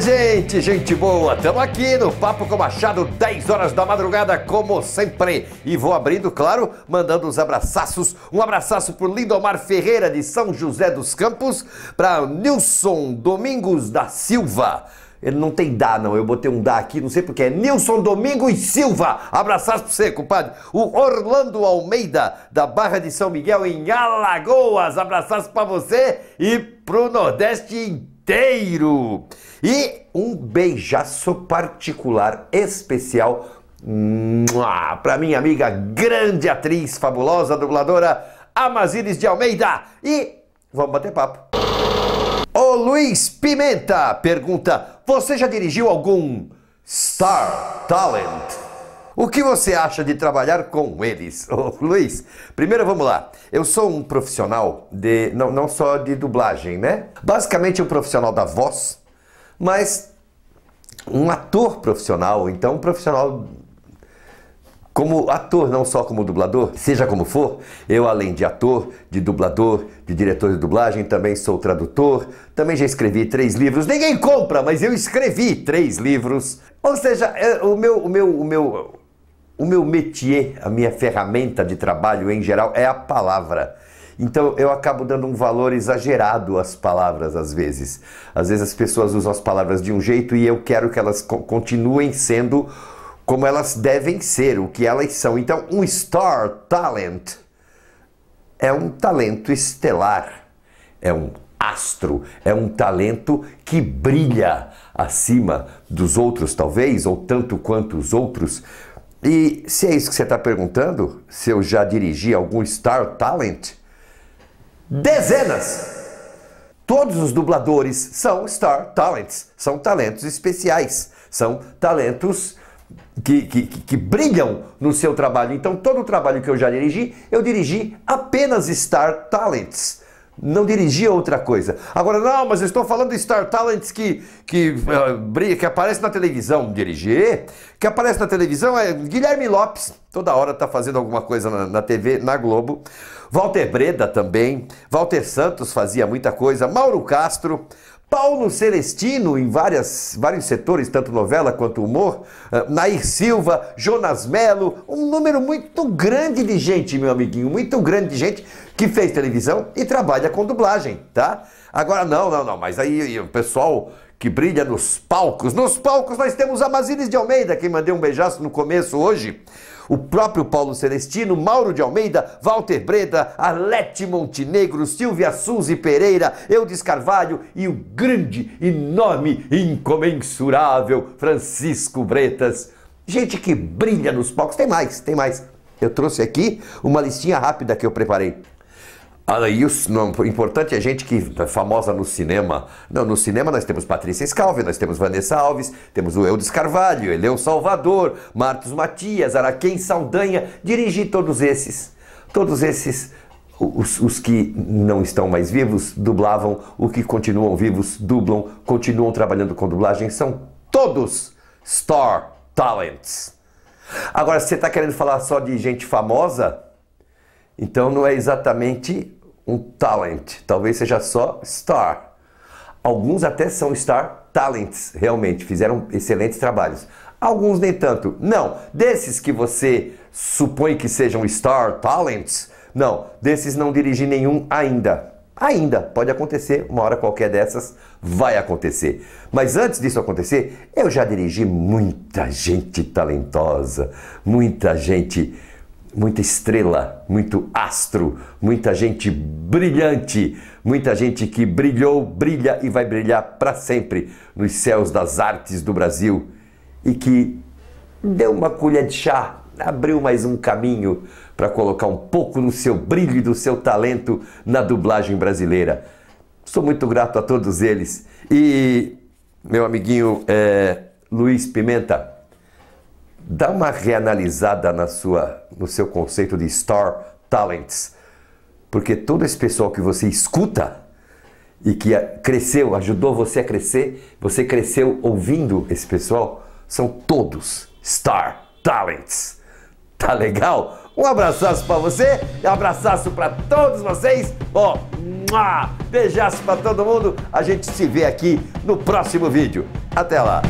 gente, gente boa. Estamos aqui no Papo com Machado, 10 horas da madrugada, como sempre. E vou abrindo, claro, mandando os abraçaços. Um abraço pro Lindomar Ferreira de São José dos Campos, para Nilson Domingos da Silva. Ele não tem dá, não. Eu botei um dá aqui, não sei porque. É Nilson Domingos Silva. Abraçaço para você, compadre. O Orlando Almeida, da Barra de São Miguel, em Alagoas. Abraçaço pra você e pro Nordeste inteiro inteiro. E um beijaço particular especial para minha amiga, grande atriz, fabulosa dubladora Amazines de Almeida. E vamos bater papo. O Luiz Pimenta pergunta: Você já dirigiu algum Star Talent? O que você acha de trabalhar com eles? Ô, Luiz, primeiro vamos lá. Eu sou um profissional de não, não só de dublagem, né? Basicamente um profissional da voz, mas um ator profissional, então um profissional como ator, não só como dublador, seja como for, eu além de ator, de dublador, de diretor de dublagem, também sou tradutor, também já escrevi três livros, ninguém compra, mas eu escrevi três livros. Ou seja, é, o meu, o meu, o meu, o meu métier, a minha ferramenta de trabalho em geral é a palavra. Então eu acabo dando um valor exagerado às palavras às vezes. Às vezes as pessoas usam as palavras de um jeito e eu quero que elas continuem sendo como elas devem ser, o que elas são. Então um star talent é um talento estelar, é um astro, é um talento que brilha acima dos outros talvez ou tanto quanto os outros e se é isso que você está perguntando, se eu já dirigi algum Star Talent, dezenas! Todos os dubladores são Star Talents, são talentos especiais, são talentos que, que, que, brilham no seu trabalho. Então, todo o trabalho que eu já dirigi, eu dirigi apenas Star Talents. Não dirigia outra coisa. Agora, não, mas eu estou falando de Star Talents que, que, uh, que aparece na televisão. Dirigir? Que aparece na televisão é Guilherme Lopes. Toda hora está fazendo alguma coisa na, na, TV, na Globo. Walter Breda também. Walter Santos fazia muita coisa. Mauro Castro. Paulo Celestino, em várias, vários setores, tanto novela quanto humor, eh, Nair Silva, Jonas Melo, um número muito grande de gente, meu amiguinho, muito grande de gente que fez televisão e trabalha com dublagem, tá? Agora, não, não, não, mas aí o pessoal que brilha nos palcos. Nos palcos nós temos a Mazines de Almeida, quem mandei um beijaço no começo hoje. O próprio Paulo Celestino, Mauro de Almeida, Walter Breda, Alete Montenegro, Silvia Suzy Pereira, Eudes Carvalho e o grande, enorme, incomensurável Francisco Bretas. Gente que brilha nos palcos. Tem mais, tem mais. Eu trouxe aqui uma listinha rápida que eu preparei. Alailson, não, importante é a gente que é famosa no cinema. Não, no cinema nós temos Patrícia Scalvi, nós temos Vanessa Alves, temos o Eudes Carvalho, Eleu Salvador, Martos Matias, Araquém Saldanha. Dirigi todos esses. Todos esses, os, os que não estão mais vivos, dublavam. O que continuam vivos, dublam, continuam trabalhando com dublagem. São todos Star Talents. Agora, se você está querendo falar só de gente famosa, então não é exatamente um talent, talvez seja só star. Alguns até são star talents, realmente, fizeram excelentes trabalhos. Alguns nem tanto. Não, desses que você supõe que sejam star talents, não, desses não dirigi nenhum ainda. Ainda, pode acontecer, uma hora qualquer dessas vai acontecer. Mas antes disso acontecer, eu já dirigi muita gente talentosa, muita gente muita estrela, muito astro, muita gente brilhante, muita gente que brilhou, brilha e vai brilhar para sempre nos céus das artes do Brasil e que deu uma colher de chá, abriu mais um caminho para colocar um pouco do seu brilho e do seu talento na dublagem brasileira. Sou muito grato a todos eles. E meu amiguinho é, Luiz Pimenta, dá uma reanalisada na sua no seu conceito de star talents. Porque todo esse pessoal que você escuta e que cresceu, ajudou você a crescer, você cresceu ouvindo esse pessoal, são todos star talents. Tá legal? Um abraço para você e um abraço para todos vocês. Ó, oh, beijaço para todo mundo. A gente se vê aqui no próximo vídeo. Até lá.